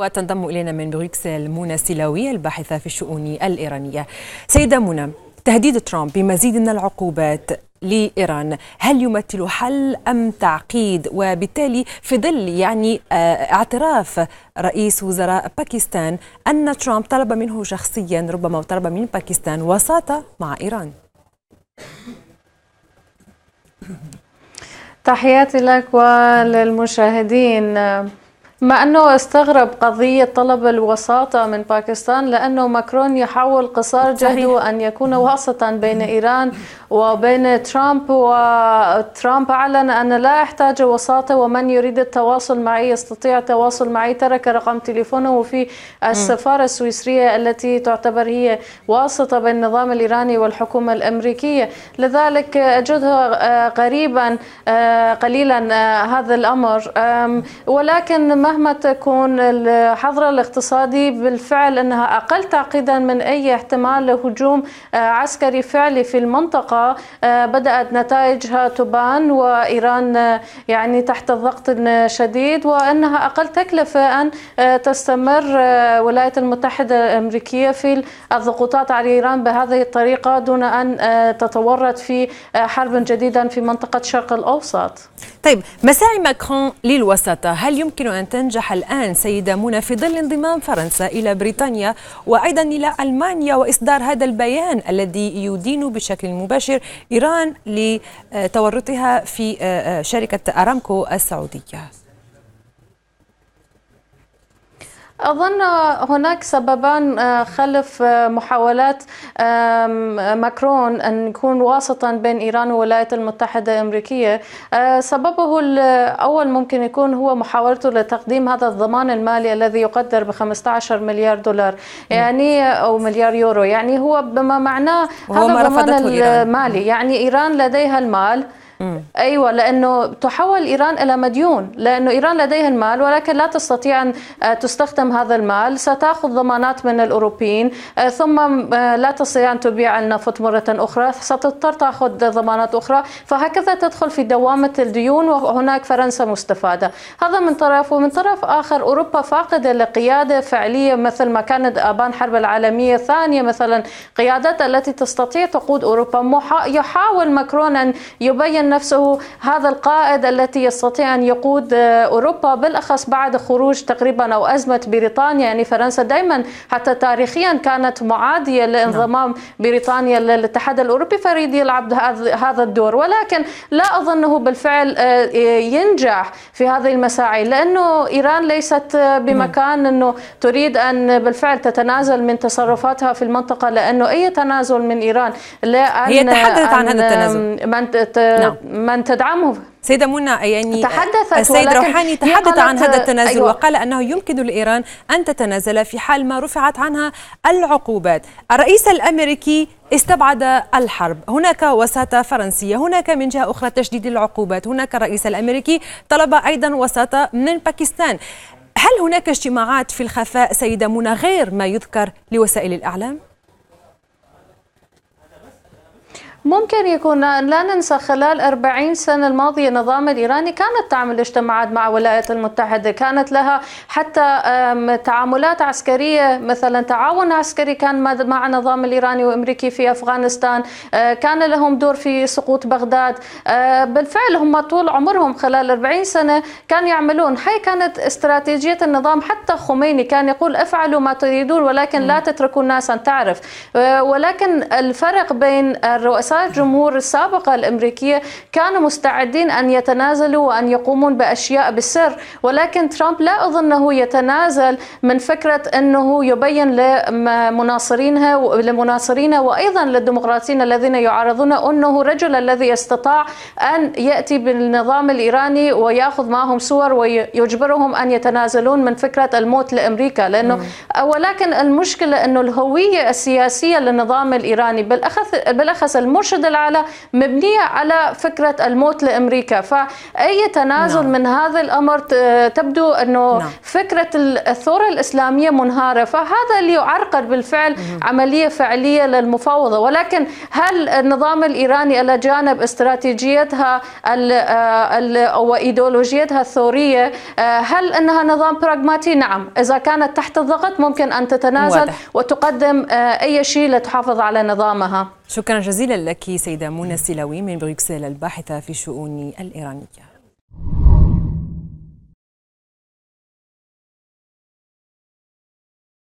وتنضم إلينا من بروكسل منى سلاوي الباحثة في الشؤون الإيرانية سيدة منى تهديد ترامب بمزيد من العقوبات لإيران هل يمثل حل أم تعقيد وبالتالي في ظل يعني آه، اعتراف رئيس وزراء باكستان أن ترامب طلب منه شخصيا ربما طلب من باكستان وساطة مع إيران تحياتي لك وللمشاهدين مع أنه استغرب قضية طلب الوساطة من باكستان لأنه ماكرون يحاول قصار جهده أن يكون واسطا بين إيران وبين ترامب وترامب أعلن أن لا يحتاج وساطة ومن يريد التواصل معي يستطيع التواصل معي ترك رقم تليفونه في السفارة السويسرية التي تعتبر هي واسطة بين النظام الإيراني والحكومة الأمريكية لذلك أجده آه، غريبا آه، قليلا آه، هذا الأمر ولكن ما مهما تكون الحظر الاقتصادي بالفعل أنها أقل تعقيدا من أي احتمال لهجوم عسكري فعلي في المنطقة بدأت نتائجها تبان وإيران يعني تحت الضغط الشديد وأنها أقل تكلفة أن تستمر الولايات المتحدة الأمريكية في الضغوطات على إيران بهذه الطريقة دون أن تتورط في حرب جديدة في منطقة الشرق الأوسط طيب مساعي ماكرون للوساطة هل يمكن أن تنجح الآن سيدة منى في ظل انضمام فرنسا إلى بريطانيا وأيضا إلى ألمانيا وإصدار هذا البيان الذي يدين بشكل مباشر إيران لتورطها في آه، آه، شركة أرامكو السعودية أظن هناك سببان آه، خلف آه، محاولات ماكرون أن يكون واسطا بين إيران والولايات المتحدة الأمريكية آه، سببه الأول ممكن يكون هو محاولته لتقديم هذا الضمان المالي الذي يقدر ب 15 مليار دولار يعني أو مليار يورو يعني هو بما معناه هذا الضمان المالي يعني إيران لديها المال ايوه لانه تحول ايران الى مديون لانه ايران لديها المال ولكن لا تستطيع ان آه، تستخدم هذا المال ستاخذ ضمانات من الاوروبيين آه، ثم آه، لا تستطيع ان تبيع النفط مره اخرى ستضطر تاخذ ضمانات اخرى فهكذا تدخل في دوامه الديون وهناك فرنسا مستفاده هذا من طرف ومن طرف اخر اوروبا فاقده لقياده فعليه مثل ما كانت ابان الحرب العالميه الثانيه مثلا قيادات التي تستطيع تقود اوروبا يحاول ماكرون ان يبين نفسه هذا القائد التي يستطيع أن يقود أوروبا بالأخص بعد خروج تقريبا أو أزمة بريطانيا يعني فرنسا دائما حتى تاريخيا كانت معادية لانضمام بريطانيا للاتحاد الأوروبي فريد يلعب هذا الدور ولكن لا أظنه بالفعل آه، ينجح في هذه المساعي لأنه إيران ليست آه، بمكان أنه تريد أن بالفعل تتنازل من تصرفاتها في المنطقة لأنه أي تنازل من إيران لا هي تحدثت عن هذا التنازل من نعم. من تدعمه سيدة منى يعني تحدثت السيد آه، روحاني تحدث عن هذا التنازل أيوة. وقال أنه يمكن لإيران أن تتنازل في حال ما رفعت عنها العقوبات الرئيس الأمريكي استبعد الحرب هناك وساطة فرنسية هناك من جهة أخرى تشديد العقوبات هناك الرئيس الأمريكي طلب أيضا وساطة من باكستان هل هناك اجتماعات في الخفاء سيدة منى غير ما يذكر لوسائل الإعلام؟ ممكن يكون لا ننسى خلال 40 سنة الماضية النظام الإيراني كانت تعمل اجتماعات مع الولايات المتحدة كانت لها حتى تعاملات عسكرية مثلا تعاون عسكري كان مع النظام الإيراني وأمريكي في أفغانستان آه، كان لهم دور في سقوط بغداد آه، بالفعل هم طول عمرهم خلال 40 سنة كانوا يعملون هي كانت استراتيجية النظام حتى خميني كان يقول افعلوا ما تريدون ولكن لا تتركوا الناس أن تعرف آه، ولكن الفرق بين الرؤساء وسائل جمهور السابقة الأمريكية كانوا مستعدين أن يتنازلوا وأن يقومون بأشياء بالسر ولكن ترامب لا أظنه يتنازل من فكرة أنه يبين لمناصرينها لمناصرينه وأيضا للديمقراطيين الذين يعارضون أنه رجل الذي استطاع أن يأتي بالنظام الإيراني ويأخذ معهم صور ويجبرهم أن يتنازلون من فكرة الموت لأمريكا لأنه ولكن المشكلة أنه الهوية السياسية للنظام الإيراني بالأخص, بالأخص المر المرشد العلى مبنية على فكرة الموت لأمريكا فأي تنازل نعم. من هذا الأمر تبدو أنه نعم. فكرة الثورة الإسلامية منهارة فهذا اللي يعرقل بالفعل مم. عملية فعلية للمفاوضة ولكن هل النظام الإيراني إلى جانب استراتيجيتها آه، وإيديولوجيتها الثورية آه، هل أنها نظام براغماتي؟ نعم إذا كانت تحت الضغط ممكن أن تتنازل واضح. وتقدم آه، أي شيء لتحافظ على نظامها شكرا جزيلا لك سيدة منى السلاوي من بروكسل الباحثة في الشؤون الإيرانية